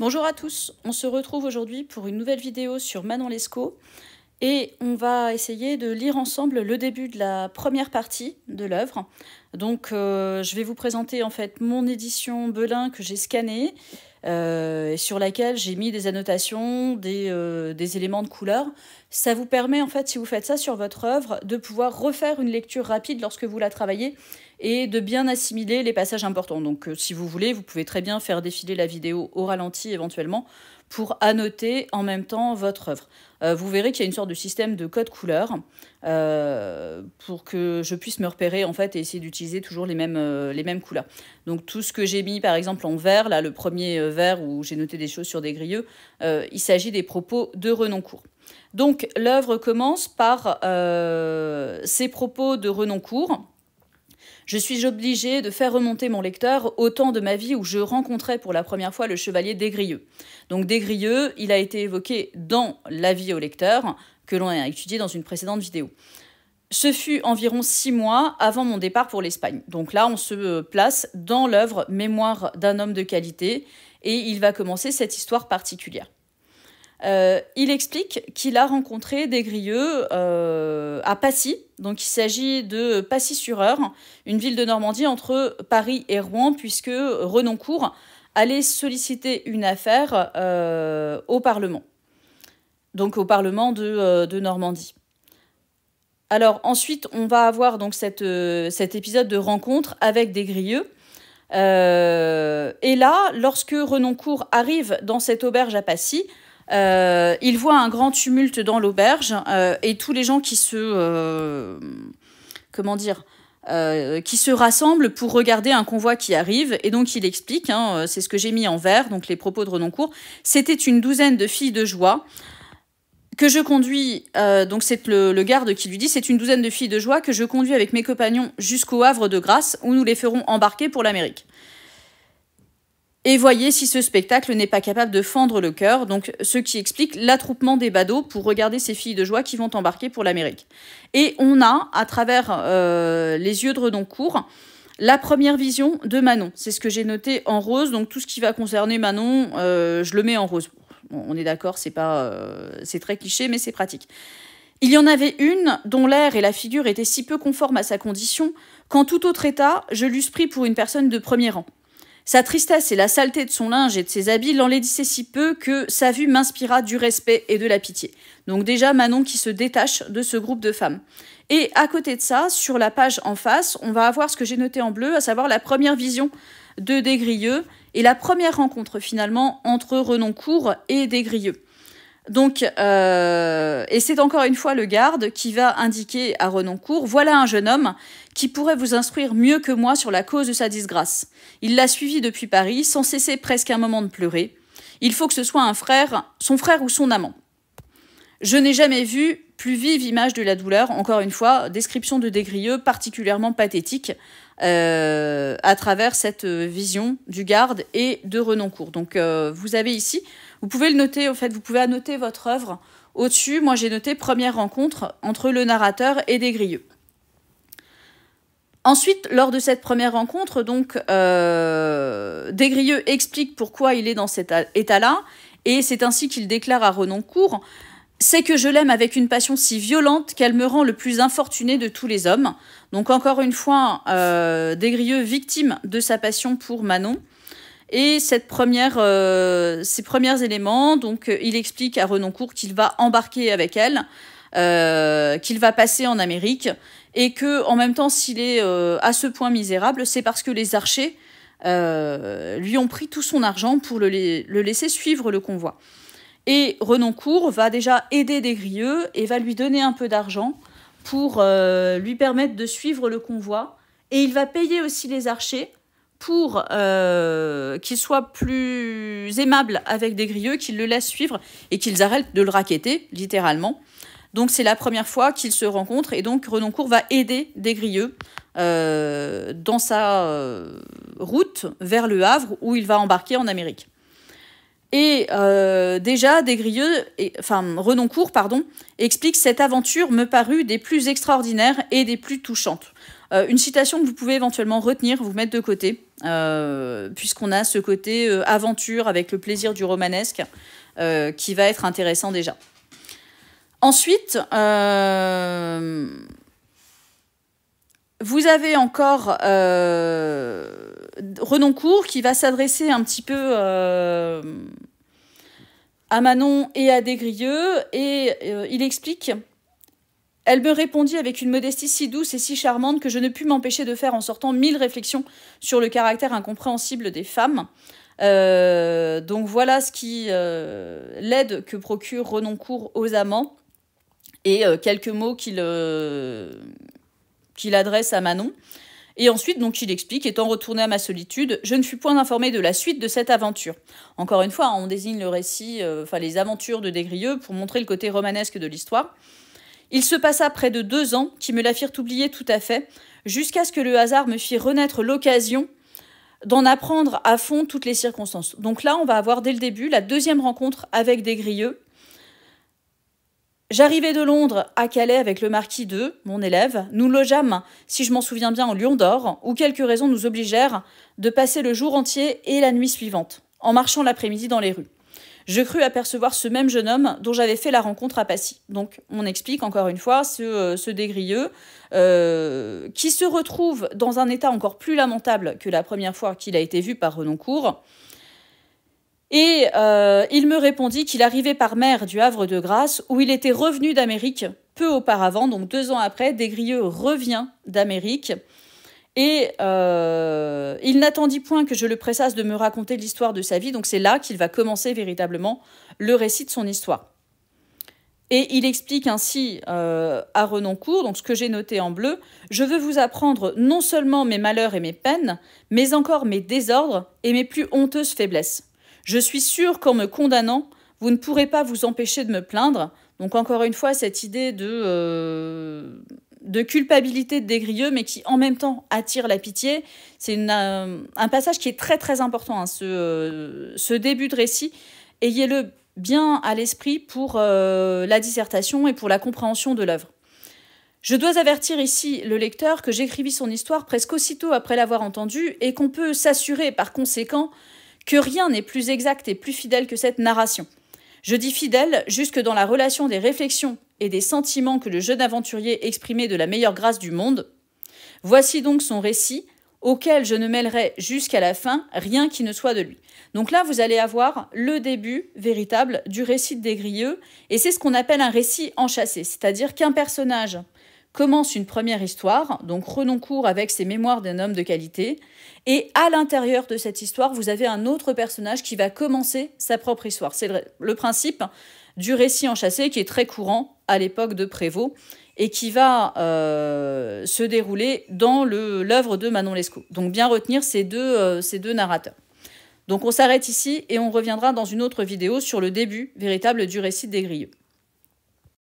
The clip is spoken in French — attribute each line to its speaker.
Speaker 1: Bonjour à tous, on se retrouve aujourd'hui pour une nouvelle vidéo sur Manon Lescaut et on va essayer de lire ensemble le début de la première partie de l'œuvre. Donc euh, je vais vous présenter en fait mon édition Belin que j'ai scannée euh, et sur laquelle j'ai mis des annotations, des, euh, des éléments de couleur. Ça vous permet en fait si vous faites ça sur votre œuvre de pouvoir refaire une lecture rapide lorsque vous la travaillez et de bien assimiler les passages importants. Donc euh, si vous voulez, vous pouvez très bien faire défiler la vidéo au ralenti éventuellement pour annoter en même temps votre œuvre. Euh, vous verrez qu'il y a une sorte de système de code couleur euh, pour que je puisse me repérer en fait et essayer d'utiliser toujours les mêmes, les mêmes couleurs. Donc tout ce que j'ai mis par exemple en vert, là le premier vert où j'ai noté des choses sur des grilleux, il s'agit des propos de Renoncourt. Donc l'œuvre commence par ces propos de Renoncourt je suis obligé de faire remonter mon lecteur au temps de ma vie où je rencontrais pour la première fois le chevalier Desgrieux. Donc Desgrieux, il a été évoqué dans La vie au lecteur, que l'on a étudié dans une précédente vidéo. Ce fut environ six mois avant mon départ pour l'Espagne. Donc là, on se place dans l'œuvre Mémoire d'un homme de qualité, et il va commencer cette histoire particulière. Euh, il explique qu'il a rencontré des Grieux euh, à Passy. Donc il s'agit de Passy-sur-Eure, une ville de Normandie entre Paris et Rouen, puisque Renoncourt allait solliciter une affaire euh, au Parlement. Donc au Parlement de, Normandie. Alors ensuite, on va avoir donc cet épisode de rencontre avec des Grieux. et là, lorsque Renoncourt arrive dans cette auberge à Passy, euh, il voit un grand tumulte dans l'auberge euh, et tous les gens qui se euh, comment dire qui se rassemblent pour regarder un convoi qui arrive et donc il explique hein, c'est ce que j'ai mis en vert donc les propos de Renoncourt c'était une douzaine de filles de joie que je conduis, donc c'est le, garde qui lui dit, c'est une douzaine de filles de joie que je conduis avec mes compagnons jusqu'au Havre de Grâce, où nous les ferons embarquer pour l'Amérique et voyez si ce spectacle n'est pas capable de fendre le cœur, donc ce qui explique l'attroupement des badauds pour regarder ces filles de joie qui vont embarquer pour l'Amérique. Et on a, à travers euh, les yeux de Redoncourt, la première vision de Manon. C'est ce que j'ai noté en rose, donc tout ce qui va concerner Manon, euh, je le mets en rose. on est d'accord, c'est pas, euh, c'est très cliché, mais c'est pratique. Il y en avait une dont l'air et la figure étaient si peu conformes à sa condition qu'en tout autre état, je l'eusse pris pour une personne de premier rang. Sa tristesse et la saleté de son linge et de ses habits l'enlaidissaient si peu que sa vue m'inspira du respect et de la pitié. Donc déjà Manon qui se détache de ce groupe de femmes. Et à côté de ça, sur la page en face, on va avoir ce que j'ai noté en bleu, à savoir la première vision de Desgrieux et la première rencontre finalement entre Renoncourt et Desgrieux. Donc, euh, et c'est encore une fois le garde qui va indiquer à Renoncourt Voilà un jeune homme qui pourrait vous instruire mieux que moi sur la cause de sa disgrâce. Il l'a suivi depuis Paris, sans cesser presque un moment de pleurer. Il faut que ce soit un frère, son frère ou son amant. Je n'ai jamais vu plus vive image de la douleur, encore une fois, description de Desgrieux particulièrement pathétique euh, à travers cette euh, vision du garde et de Renoncourt. Donc, vous avez ici vous pouvez le noter, en fait, vous pouvez annoter votre œuvre. Au-dessus, moi j'ai noté première rencontre entre le narrateur et des Ensuite, lors de cette première rencontre, donc, euh, Desgrieux explique pourquoi il est dans cet état-là, et c'est ainsi qu'il déclare à Renoncourt C'est que je l'aime avec une passion si violente qu'elle me rend le plus infortuné de tous les hommes. Donc, encore une fois, euh, Desgrieux victime de sa passion pour Manon. Et cette première, euh, ces premiers éléments, donc euh, il explique à Renoncourt qu'il va embarquer avec elle, euh, qu'il va passer en Amérique, et que en même temps, s'il est à ce point misérable, c'est parce que les archers lui ont pris tout son argent pour le, le laisser suivre le convoi. Et Renoncourt va déjà aider des grieux et va lui donner un peu d'argent pour lui permettre de suivre le convoi. Et il va payer aussi les archers pour euh, qu'il soit plus aimable avec des grilleux, qu'ils le laisse suivre et qu'ils arrêtent de le raqueter, littéralement. Donc c'est la première fois qu'ils se rencontrent et donc Renoncourt va aider des euh, dans sa euh, route vers le Havre où il va embarquer en Amérique. Et déjà, Desgrieux, et, enfin Renoncourt, pardon, explique cette aventure me parut des plus extraordinaires et des plus touchantes. Euh, une citation que vous pouvez éventuellement retenir, vous mettre de côté, euh, puisqu'on a ce côté euh, aventure avec le plaisir du romanesque qui va être intéressant déjà. Ensuite, vous avez encore Renoncourt qui va s'adresser un petit peu à Manon et à Desgrieux et il explique elle me répondit avec une modestie si douce et si charmante que je ne pus m'empêcher de faire en sortant mille réflexions sur le caractère incompréhensible des femmes. Euh, donc voilà ce qui euh, l'aide que procure Renoncourt aux amants et euh, quelques mots qu'il adresse à Manon. Et ensuite, donc, il explique, étant retourné à ma solitude, je ne fus point informé de la suite de cette aventure. Encore une fois, on désigne le récit, enfin, les aventures de Desgrieux pour montrer le côté romanesque de l'histoire. Il se passa près de deux ans qui me la firent oublier tout à fait, jusqu'à ce que le hasard me fît renaître l'occasion d'en apprendre à fond toutes les circonstances. Donc là, on va avoir dès le début la deuxième rencontre avec des grilleux. J'arrivais de Londres à Calais avec le marquis de, mon élève. Nous logeâmes, si je m'en souviens bien, en Lyon d'Or, où quelques raisons nous obligèrent de passer le jour entier et la nuit suivante, en marchant l'après-midi dans les rues je crus apercevoir ce même jeune homme dont j'avais fait la rencontre à Passy. Donc, on explique encore une fois ce, euh, ce dégrieux euh, qui se retrouve dans un état encore plus lamentable que la première fois qu'il a été vu par Renoncourt. Et euh, il me répondit qu'il arrivait par mer du Havre de Grâce, où il était revenu d'Amérique peu auparavant, donc deux ans après, dégrilleux revient d'Amérique et euh, il n'attendit point que je le pressasse de me raconter l'histoire de sa vie, donc c'est là qu'il va commencer véritablement le récit de son histoire. Et il explique ainsi euh, à Renoncourt, donc ce que j'ai noté en bleu, Je veux vous apprendre non seulement mes malheurs et mes peines, mais encore mes désordres et mes plus honteuses faiblesses. Je suis sûr qu'en me condamnant, vous ne pourrez pas vous empêcher de me plaindre. Donc encore une fois, cette idée de... Euh, de culpabilité de mais qui en même temps attire la pitié. C'est euh, un passage qui est très très important, hein, euh, ce, début de récit. Ayez-le bien à l'esprit pour euh, la dissertation et pour la compréhension de l'œuvre. Je dois avertir ici le lecteur que j'écrivis son histoire presque aussitôt après l'avoir entendue et qu'on peut s'assurer par conséquent que rien n'est plus exact et plus fidèle que cette narration. Je dis fidèle jusque dans la relation des réflexions et des sentiments que le jeune aventurier exprimait de la meilleure grâce du monde. Voici donc son récit, auquel je ne mêlerai jusqu'à la fin rien qui ne soit de lui. Donc là, vous allez avoir le début véritable du récit de Desgrieux, et c'est ce qu'on appelle un récit enchâssé, c'est-à-dire qu'un personnage commence une première histoire, donc Renoncourt avec ses mémoires d'un homme de qualité, et à l'intérieur de cette histoire, vous avez un autre personnage qui va commencer sa propre histoire. C'est le, principe du récit enchâssé qui est très courant à l'époque de Prévost et qui va euh, se dérouler dans l'œuvre de Manon Lescaut. Donc bien retenir ces deux, euh, ces deux narrateurs. Donc on s'arrête ici et on reviendra dans une autre vidéo sur le début véritable du récit des Grilleux.